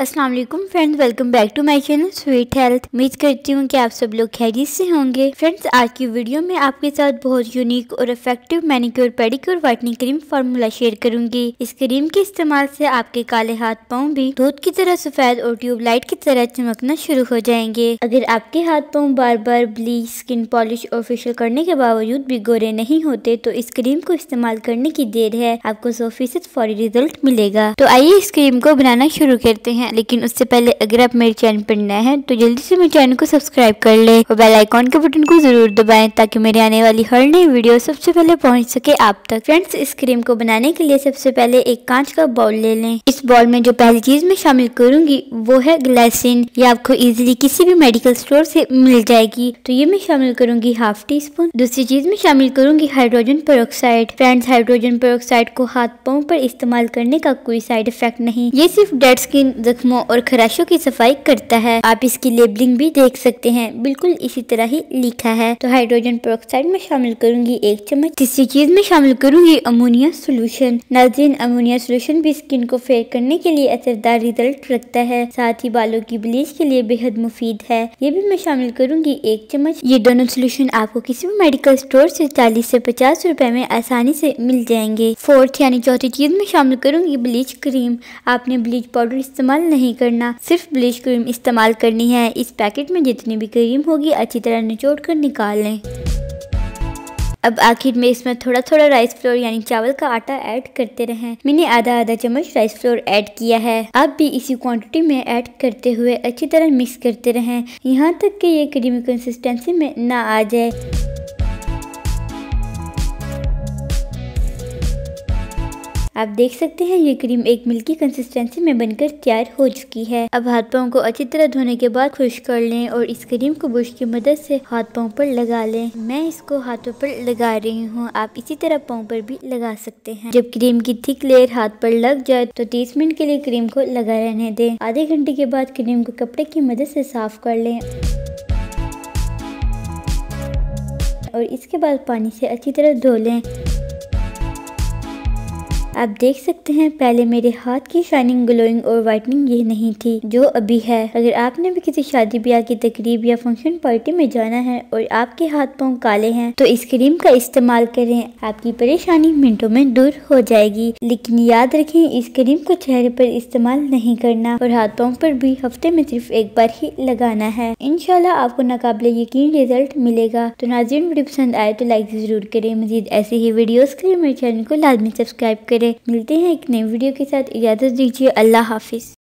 अस्सलाम वालेकुम friends welcome back to my channel sweet health उम्मीद करती हूँ कि आप सब लोग खैरियत से होंगे फ्रेंड्स आज की वीडियो में आपके साथ बहुत यूनिक और effective manicure pedicure whitening cream formula share करूंगी इस क्रीम के इस्तेमाल से आपके काले हाथ पाँव भी दूध की तरह सफेद और ट्यूब लाइट की तरह चमकना शुरू हो जाएंगे अगर आपके हाथ पाँव बार बार ब्लीच स्किन पॉलिश और फेशियल करने के बावजूद भी गोरे नहीं होते तो इस क्रीम को इस्तेमाल करने की देर है आपको सौ फीसद फौरी रिजल्ट मिलेगा तो आइए इस क्रीम को बनाना शुरू करते हैं हैं लेकिन उससे पहले अगर आप मेरे चैनल पर नए हैं तो जल्दी से मेरे चैनल को सब्सक्राइब कर ले और बेल आइकॉन के बटन को जरूर दबाएं ताकि मेरी आने वाली हर नई वीडियो सबसे पहले पहुंच सके आप तक फ्रेंड्स इस क्रीम को बनाने के लिए सबसे पहले एक कांच का बाउल ले लें इस बाउल में जो पहली चीज मैं शामिल करूंगी वो है ग्लाइसिन ये आपको इजिली किसी भी मेडिकल स्टोर से मिल जाएगी तो ये मैं शामिल करूंगी हाफ टी स्पून दूसरी चीज में शामिल करूंगी hydrogen peroxide friends hydrogen peroxide को हाथ पाओ पर इस्तेमाल करने का कोई साइड इफेक्ट नहीं ये सिर्फ डेड स्किन जख्मों और खराशों की सफाई करता है आप इसकी लेबलिंग भी देख सकते हैं बिल्कुल इसी तरह ही लिखा है तो हाइड्रोजन प्रोक्साइड में शामिल करूंगी एक चम्मच तीसरी चीज में शामिल करूंगी अमोनिया सोल्यूशन नाजिन अमोनिया सोल्यूशन भी स्किन को फेयर करने के लिए असरदार रिजल्ट रखता है साथ ही बालों की ब्लीच के लिए बेहद मुफीद है ये भी मैं शामिल करूंगी एक चम्मच ये दोनों सोल्यूशन आपको किसी भी मेडिकल स्टोर से चालीस से पचास रुपए में आसानी से मिल जाएंगे फोर्थ यानी चौथी चीज में शामिल करूंगी ब्लीच क्रीम आपने ब्लीच पाउडर इस्तेमाल नहीं करना सिर्फ ब्लीच क्रीम इस्तेमाल करनी है इस पैकेट में जितनी भी क्रीम होगी अच्छी तरह निचोड़ कर निकाल लें अब आखिर में इसमें थोड़ा थोड़ा राइस फ्लोर यानी चावल का आटा ऐड करते रहें मैंने आधा आधा चम्मच राइस फ्लोर ऐड किया है आप भी इसी क्वांटिटी में ऐड करते हुए अच्छी तरह मिक्स करते रहें यहाँ तक कि ये क्रीमी कंसिस्टेंसी में ना आ जाए आप देख सकते हैं ये क्रीम एक मिल्की कंसिस्टेंसी में बनकर तैयार हो चुकी है अब हाथ पाओ को अच्छी तरह धोने के बाद खुश कर लें और इस क्रीम को बुश की मदद से हाथ पाओ पर लगा लें मैं इसको हाथों पर लगा रही हूँ आप इसी तरह पाओ पर भी लगा सकते हैं जब क्रीम की थिक लेयर हाथ पर लग जाए तो तीस मिनट के लिए क्रीम को लगा रहने दे आधे घंटे के बाद क्रीम को कपड़े की मदद से साफ कर ले और इसके बाद पानी से अच्छी तरह धो लें आप देख सकते हैं पहले मेरे हाथ की शाइनिंग ग्लोइंग और व्हाइटनिंग ये नहीं थी जो अभी है अगर आपने भी किसी शादी ब्याह की तकरीब या फंक्शन पार्टी में जाना है और आपके हाथ पाँव काले हैं तो इस क्रीम का इस्तेमाल करें आपकी परेशानी मिनटों में दूर हो जाएगी लेकिन याद रखें इस क्रीम को चेहरे पर इस्तेमाल नहीं करना और हाथ पाँव पर भी हफ्ते में सिर्फ एक बार ही लगाना है इनशाला आपको नाकबले यकीन रिजल्ट मिलेगा तो नाजिन वीडियो पसंद आए तो लाइक जरूर करें मजीद ऐसे ही वीडियोज के लिए मेरे चैनल को लाजमी सब्सक्राइब करें मिलते हैं एक नई वीडियो के साथ इजाज़त दीजिए अल्लाह हाफिज़